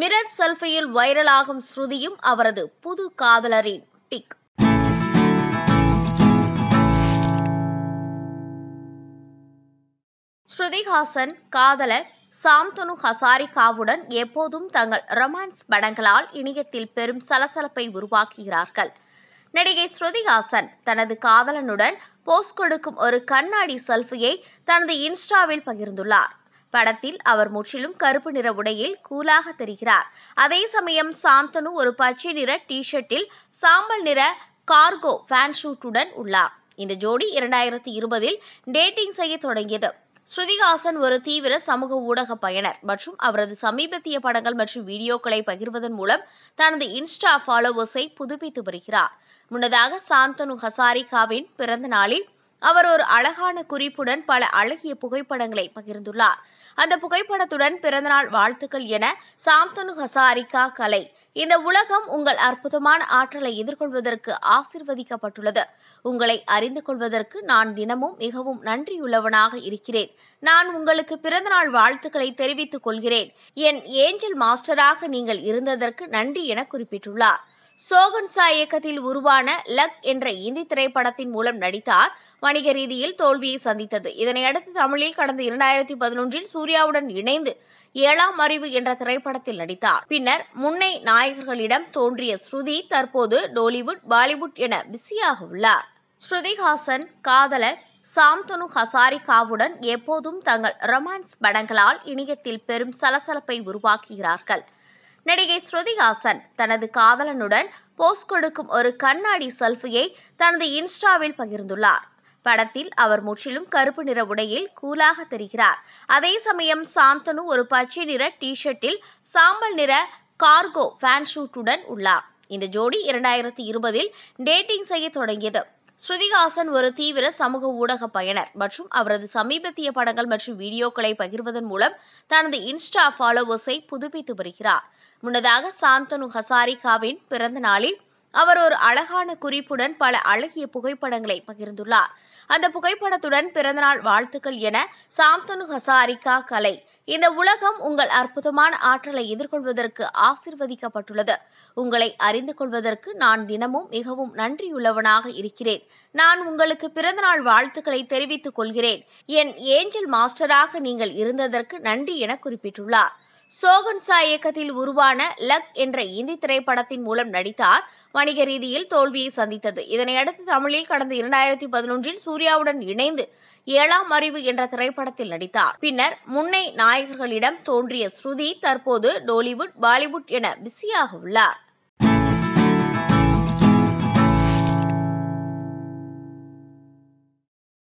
mirror செல்ஃபியில் வைரலாகும் ஸ்ருதியும் அவரது புது காதலரின் big Shruti Haasan காதலர் சாம்தனு ஹசாரிகாவுடன் எப்போதும் தங்கள் ரொமான்ஸ் படங்களால் இணையத்தில் பெரும் சலசலப்பை உருவாக்குகிறார்கள் நடிகை ஸ்ருதிஹாசன் தனது காதலனுடன் போஸ் கொடுக்கும் ஒரு கண்ணாடி செல்ஃபியை தனது இன்ஸ்டாவில் பகிர்ந்துள்ளார் படத்தில் அவர் முற்றிலும் கருப்பு நிற உடையில் கூலாக தெரிகிறார் அதே சமயம் சாந்தனு ஒரு பச்சை நிற டி ஷர்ட்டில் சாம்பல் நிற கார்கோ ஃபேன் ஷூட்டுடன் உள்ளார் இந்த ஜோடி இரண்டாயிரத்தி இருபதில் டேட்டிங் செய்ய தொடங்கியது ஸ்ருதிஹாசன் ஒரு தீவிர சமூக ஊடக பயனர் மற்றும் அவரது சமீபத்திய படங்கள் மற்றும் வீடியோக்களை பகிர்வதன் மூலம் தனது இன்ஸ்டா ஃபாலோவர்ஸை புதுப்பித்து வருகிறார் முன்னதாக சாந்தனு ஹசாரிகாவின் பிறந்த நாளில் அவர் ஒரு அழகான குறிப்புடன் பல அழகிய புகைப்படங்களை பகிர்ந்துள்ளார் அந்த புகைப்படத்துடன் பிறந்தநாள் வாழ்த்துக்கள் என சாம்தனு ஹசாரிகா கலை இந்த உலகம் உங்கள் அற்புதமான ஆற்றலை எதிர்கொள்வதற்கு ஆசிர்வதிக்கப்பட்டுள்ளது உங்களை அறிந்து கொள்வதற்கு நான் தினமும் மிகவும் நன்றியுள்ளவனாக இருக்கிறேன் நான் உங்களுக்கு பிறந்தநாள் வாழ்த்துக்களை தெரிவித்துக் கொள்கிறேன் என் ஏஞ்சல் மாஸ்டராக நீங்கள் இருந்ததற்கு நன்றி என குறிப்பிட்டுள்ளார் சோகன்சா இயக்கத்தில் உருவான லக் என்ற இந்தி திரைப்படத்தின் மூலம் நடித்தார் வணிக ரீதியில் தோல்வியை சந்தித்தது இதனையடுத்து தமிழில் கடந்த இரண்டாயிரத்தி பதினொன்றில் சூர்யாவுடன் இணைந்து ஏழாம் அறிவு என்ற திரைப்படத்தில் நடித்தார் பின்னர் முன்னை நாயகர்களிடம் தோன்றிய ஸ்ருதி தற்போது டோலிவுட் பாலிவுட் என பிஸியாக உள்ளார் ஸ்ருதிஹாசன் காதலர் சாம்தனு ஹசாரிகாவுடன் எப்போதும் தங்கள் ரொமான்ஸ் படங்களால் இணையத்தில் பெரும் சலசலப்பை உருவாக்குகிறார்கள் நடிகை ஸ்ருதிஹாசன் தனது காதலனுடன் போஸ் கொடுக்கும் ஒரு கண்ணாடி செல்ஃபியை தனது இன்ஸ்டாவில் பகிர்ந்துள்ளார் படத்தில் அவர் முற்றிலும் கருப்பு நிற உடையில் கூலாக தெரிகிறார் அதே சமயம் சாந்தனு ஒரு பச்சை நிற டிஷர்ட்டில் சாம்பல் நிற கார்கோ ஃபேன் ஷூட்டுடன் உள்ளார் இந்த ஜோடி இரண்டாயிரத்தி இருபதில் டேட்டிங் செய்ய தொடங்கியது ஸ்ருதிஹாசன் ஒரு தீவிர சமூக ஊடக பயனர் மற்றும் அவரது சமீபத்திய படங்கள் மற்றும் வீடியோக்களை பகிர்வதன் மூலம் தனது இன்ஸ்டா ஃபாலோவர்ஸை புதுப்பித்து வருகிறார் முன்னதாக சாந்தனு ஹசாரிகாவின் பிறந்த நாளில் அவர் ஒரு அழகான குறிப்புடன் பல அழகிய புகைப்படங்களை பகிர்ந்துள்ளார் அந்த புகைப்படத்துடன் பிறந்தநாள் வாழ்த்துக்கள் என சாந்தனு ஹசாரிகா கலை இந்த உலகம் உங்கள் அற்புதமான ஆற்றலை எதிர்கொள்வதற்கு ஆசிர்வதிக்கப்பட்டுள்ளது உங்களை அறிந்து கொள்வதற்கு நான் தினமும் மிகவும் நன்றியுள்ளவனாக இருக்கிறேன் நான் உங்களுக்கு பிறந்தநாள் வாழ்த்துக்களை தெரிவித்துக் கொள்கிறேன் என் ஏஞ்சல் மாஸ்டராக நீங்கள் இருந்ததற்கு நன்றி என குறிப்பிட்டுள்ளார் சோகன்சா இயக்கத்தில் உருவான லக் என்ற இந்தி திரைப்படத்தின் மூலம் நடித்தார் வணிக ரீதியில் தோல்வியை சந்தித்தது இதனையடுத்து தமிழில் கடந்த இரண்டாயிரத்தி பதினொன்றில் சூர்யாவுடன் இணைந்து ஏழாம் அறிவு என்ற திரைப்படத்தில் நடித்தார் பின்னர் முன்னை நாயகர்களிடம் தோன்றிய ஸ்ருதி தற்போது டோலிவுட் பாலிவுட் என பிஸியாக உள்ளார்